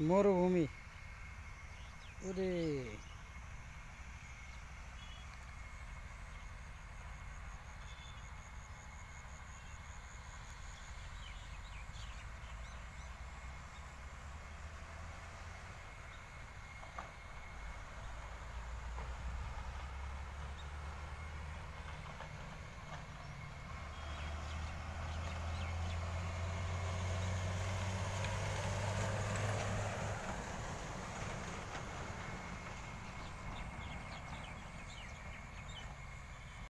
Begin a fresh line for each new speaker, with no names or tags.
मरुभूमि अरे